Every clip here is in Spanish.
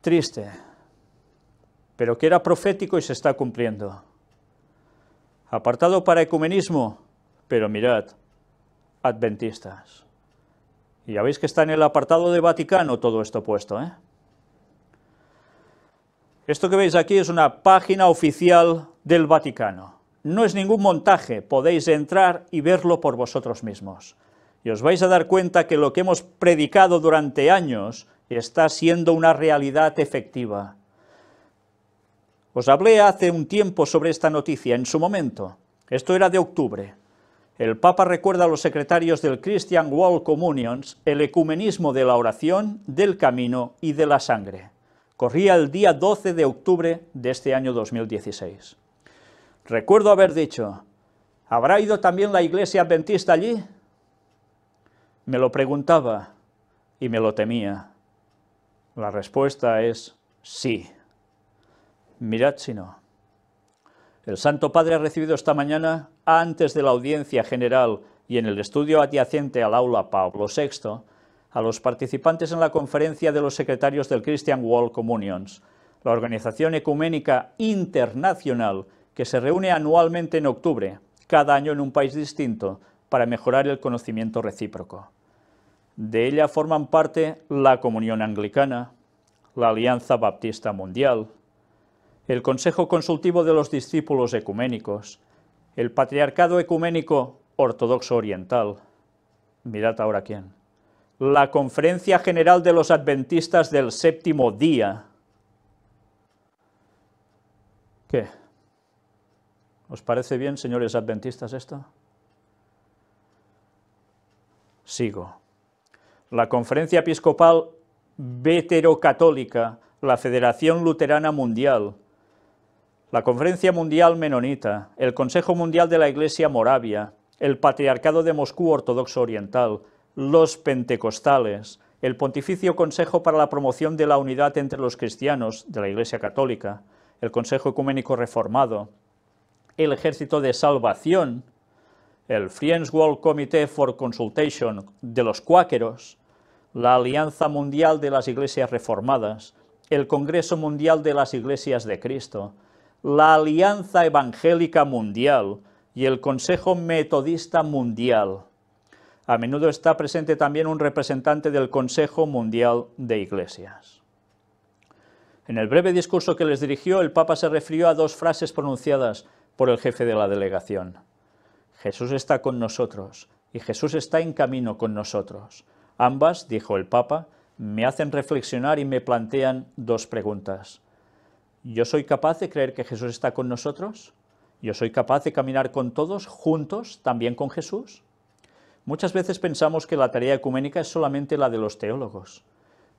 Triste, pero que era profético y se está cumpliendo. Apartado para ecumenismo, pero mirad, adventistas. Y ya veis que está en el apartado de Vaticano todo esto puesto. ¿eh? Esto que veis aquí es una página oficial del Vaticano. No es ningún montaje, podéis entrar y verlo por vosotros mismos. Y os vais a dar cuenta que lo que hemos predicado durante años está siendo una realidad efectiva. Os hablé hace un tiempo sobre esta noticia, en su momento. Esto era de octubre. El Papa recuerda a los secretarios del Christian World Communions el ecumenismo de la oración, del camino y de la sangre. Corría el día 12 de octubre de este año 2016. Recuerdo haber dicho, ¿habrá ido también la iglesia adventista allí? Me lo preguntaba y me lo temía. La respuesta es sí. Mirad si no. El Santo Padre ha recibido esta mañana, antes de la audiencia general y en el estudio adyacente al aula Pablo VI, a los participantes en la conferencia de los secretarios del Christian World Communions, la organización ecuménica internacional que se reúne anualmente en octubre, cada año en un país distinto, para mejorar el conocimiento recíproco. De ella forman parte la Comunión Anglicana, la Alianza Baptista Mundial, el Consejo Consultivo de los Discípulos Ecuménicos, el Patriarcado Ecuménico Ortodoxo Oriental, mirad ahora quién, la Conferencia General de los Adventistas del Séptimo Día. ¿Qué? ¿Os parece bien, señores adventistas, esto? Sigo la Conferencia Episcopal Veterocatólica, la Federación Luterana Mundial, la Conferencia Mundial Menonita, el Consejo Mundial de la Iglesia Moravia, el Patriarcado de Moscú Ortodoxo Oriental, los Pentecostales, el Pontificio Consejo para la Promoción de la Unidad entre los Cristianos de la Iglesia Católica, el Consejo Ecuménico Reformado, el Ejército de Salvación, el Friends World Committee for Consultation de los Cuáqueros, la Alianza Mundial de las Iglesias Reformadas, el Congreso Mundial de las Iglesias de Cristo, la Alianza Evangélica Mundial y el Consejo Metodista Mundial. A menudo está presente también un representante del Consejo Mundial de Iglesias. En el breve discurso que les dirigió, el Papa se refirió a dos frases pronunciadas por el jefe de la delegación. Jesús está con nosotros y Jesús está en camino con nosotros. Ambas, dijo el Papa, me hacen reflexionar y me plantean dos preguntas. ¿Yo soy capaz de creer que Jesús está con nosotros? ¿Yo soy capaz de caminar con todos, juntos, también con Jesús? Muchas veces pensamos que la tarea ecuménica es solamente la de los teólogos.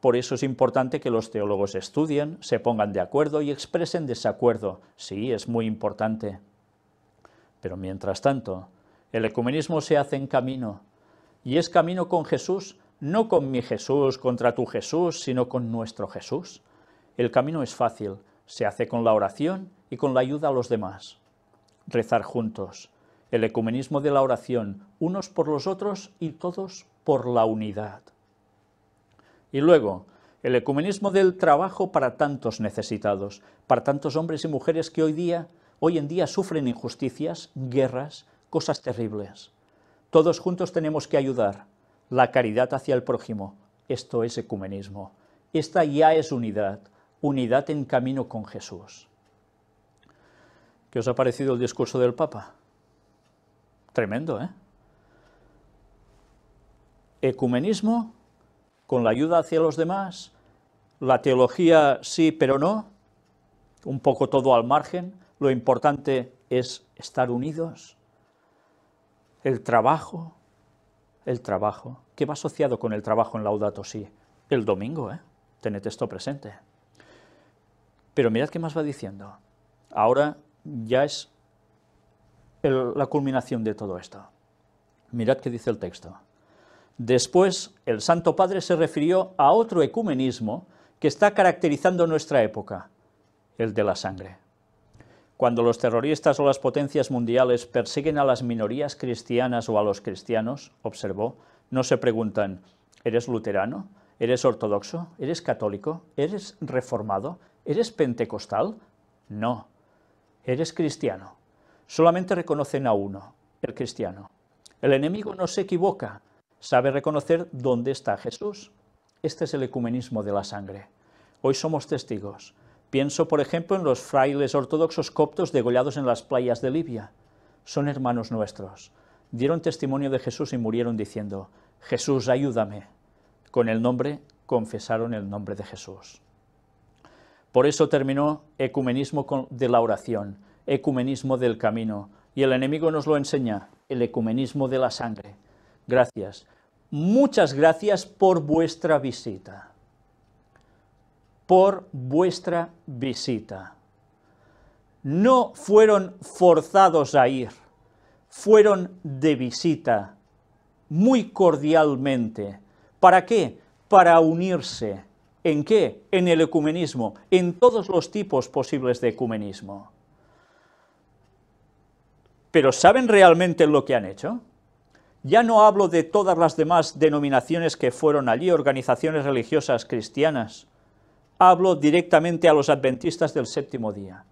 Por eso es importante que los teólogos estudien, se pongan de acuerdo y expresen desacuerdo. Sí, es muy importante. Pero mientras tanto, el ecumenismo se hace en camino, y es camino con Jesús no con mi Jesús contra tu Jesús, sino con nuestro Jesús. El camino es fácil, se hace con la oración y con la ayuda a los demás. Rezar juntos, el ecumenismo de la oración, unos por los otros y todos por la unidad. Y luego, el ecumenismo del trabajo para tantos necesitados, para tantos hombres y mujeres que hoy día, hoy en día sufren injusticias, guerras, cosas terribles. Todos juntos tenemos que ayudar, la caridad hacia el prójimo. Esto es ecumenismo. Esta ya es unidad, unidad en camino con Jesús. ¿Qué os ha parecido el discurso del Papa? Tremendo, ¿eh? Ecumenismo, con la ayuda hacia los demás, la teología sí pero no, un poco todo al margen, lo importante es estar unidos, el trabajo, el trabajo. ¿Qué va asociado con el trabajo en Laudato sí? El domingo, ¿eh? Tened esto presente. Pero mirad qué más va diciendo. Ahora ya es la culminación de todo esto. Mirad qué dice el texto. Después, el Santo Padre se refirió a otro ecumenismo que está caracterizando nuestra época, el de la sangre. Cuando los terroristas o las potencias mundiales persiguen a las minorías cristianas o a los cristianos, observó, no se preguntan, ¿eres luterano? ¿Eres ortodoxo? ¿Eres católico? ¿Eres reformado? ¿Eres pentecostal? No, eres cristiano. Solamente reconocen a uno, el cristiano. El enemigo no se equivoca, sabe reconocer dónde está Jesús. Este es el ecumenismo de la sangre. Hoy somos testigos Pienso, por ejemplo, en los frailes ortodoxos coptos degollados en las playas de Libia. Son hermanos nuestros. Dieron testimonio de Jesús y murieron diciendo, Jesús, ayúdame. Con el nombre confesaron el nombre de Jesús. Por eso terminó ecumenismo de la oración, ecumenismo del camino, y el enemigo nos lo enseña, el ecumenismo de la sangre. Gracias. Muchas gracias por vuestra visita por vuestra visita. No fueron forzados a ir, fueron de visita, muy cordialmente. ¿Para qué? Para unirse. ¿En qué? En el ecumenismo, en todos los tipos posibles de ecumenismo. Pero ¿saben realmente lo que han hecho? Ya no hablo de todas las demás denominaciones que fueron allí, organizaciones religiosas cristianas, hablo directamente a los adventistas del séptimo día.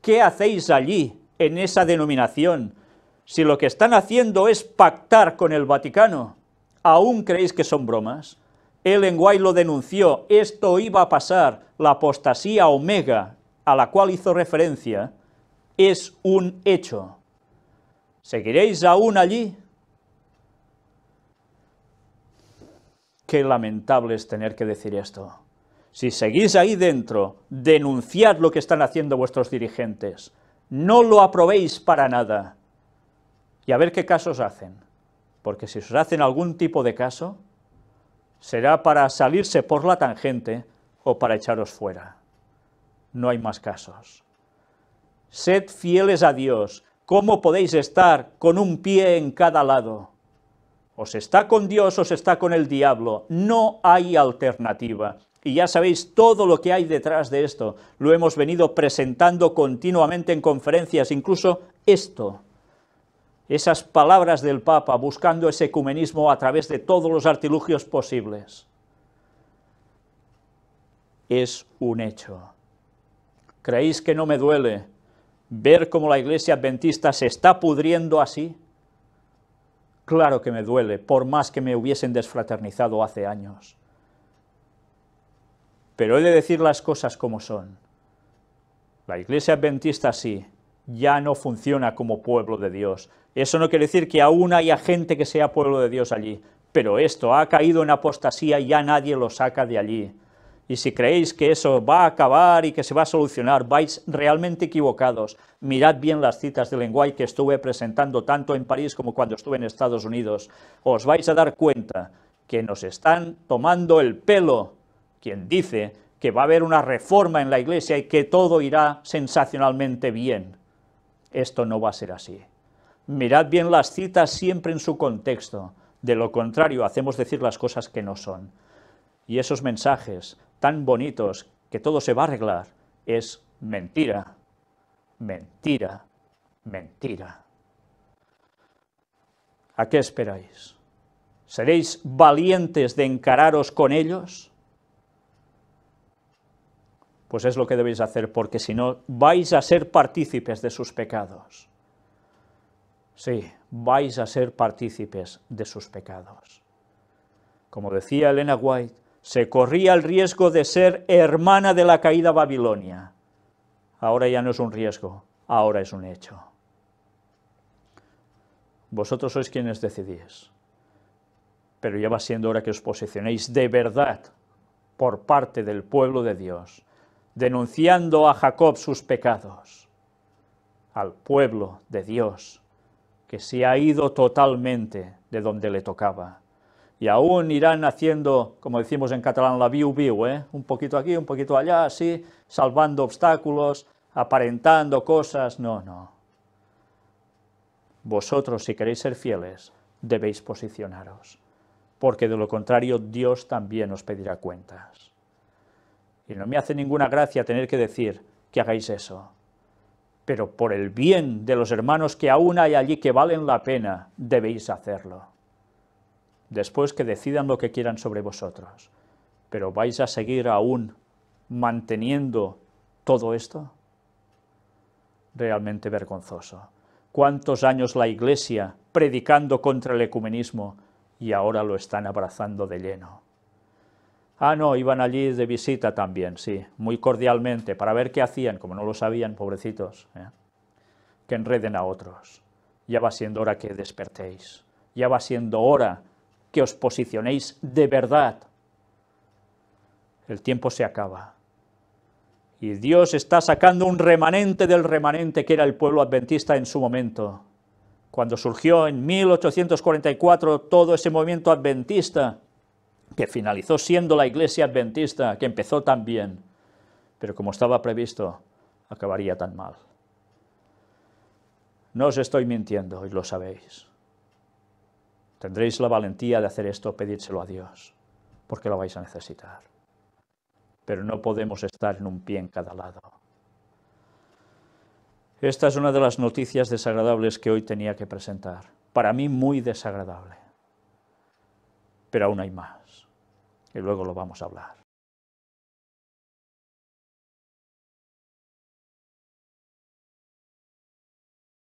¿Qué hacéis allí, en esa denominación, si lo que están haciendo es pactar con el Vaticano? ¿Aún creéis que son bromas? Ellen White lo denunció, esto iba a pasar, la apostasía omega a la cual hizo referencia, es un hecho. ¿Seguiréis aún allí? Qué lamentable es tener que decir esto. Si seguís ahí dentro, denunciad lo que están haciendo vuestros dirigentes. No lo aprobéis para nada. Y a ver qué casos hacen. Porque si os hacen algún tipo de caso, será para salirse por la tangente o para echaros fuera. No hay más casos. Sed fieles a Dios. ¿Cómo podéis estar con un pie en cada lado? Os está con Dios, os está con el diablo. No hay alternativa y ya sabéis todo lo que hay detrás de esto. Lo hemos venido presentando continuamente en conferencias, incluso esto, esas palabras del Papa, buscando ese ecumenismo a través de todos los artilugios posibles. Es un hecho. ¿Creéis que no me duele ver cómo la iglesia adventista se está pudriendo así? Claro que me duele, por más que me hubiesen desfraternizado hace años pero he de decir las cosas como son. La iglesia adventista sí, ya no funciona como pueblo de Dios. Eso no quiere decir que aún haya gente que sea pueblo de Dios allí, pero esto ha caído en apostasía y ya nadie lo saca de allí. Y si creéis que eso va a acabar y que se va a solucionar, vais realmente equivocados. Mirad bien las citas de lenguaje que estuve presentando tanto en París como cuando estuve en Estados Unidos. Os vais a dar cuenta que nos están tomando el pelo quien dice que va a haber una reforma en la Iglesia y que todo irá sensacionalmente bien. Esto no va a ser así. Mirad bien las citas siempre en su contexto. De lo contrario, hacemos decir las cosas que no son. Y esos mensajes tan bonitos que todo se va a arreglar es mentira, mentira, mentira. ¿A qué esperáis? ¿Seréis valientes de encararos con ellos? pues es lo que debéis hacer, porque si no vais a ser partícipes de sus pecados. Sí, vais a ser partícipes de sus pecados. Como decía Elena White, se corría el riesgo de ser hermana de la caída Babilonia. Ahora ya no es un riesgo, ahora es un hecho. Vosotros sois quienes decidís, pero ya va siendo hora que os posicionéis de verdad por parte del pueblo de Dios denunciando a Jacob sus pecados, al pueblo de Dios, que se ha ido totalmente de donde le tocaba. Y aún irán haciendo, como decimos en catalán, la viu viu, ¿eh? un poquito aquí, un poquito allá, así, salvando obstáculos, aparentando cosas. No, no. Vosotros, si queréis ser fieles, debéis posicionaros, porque de lo contrario Dios también os pedirá cuentas. Y no me hace ninguna gracia tener que decir que hagáis eso. Pero por el bien de los hermanos que aún hay allí que valen la pena, debéis hacerlo. Después que decidan lo que quieran sobre vosotros. Pero vais a seguir aún manteniendo todo esto. Realmente vergonzoso. ¿Cuántos años la Iglesia predicando contra el ecumenismo y ahora lo están abrazando de lleno? Ah, no, iban allí de visita también, sí, muy cordialmente, para ver qué hacían, como no lo sabían, pobrecitos, ¿eh? que enreden a otros. Ya va siendo hora que despertéis, ya va siendo hora que os posicionéis de verdad. El tiempo se acaba. Y Dios está sacando un remanente del remanente que era el pueblo adventista en su momento. Cuando surgió en 1844 todo ese movimiento adventista, que finalizó siendo la iglesia adventista, que empezó tan bien, pero como estaba previsto, acabaría tan mal. No os estoy mintiendo y lo sabéis. Tendréis la valentía de hacer esto, pedírselo a Dios, porque lo vais a necesitar. Pero no podemos estar en un pie en cada lado. Esta es una de las noticias desagradables que hoy tenía que presentar. Para mí muy desagradable. Pero aún hay más y luego lo vamos a hablar.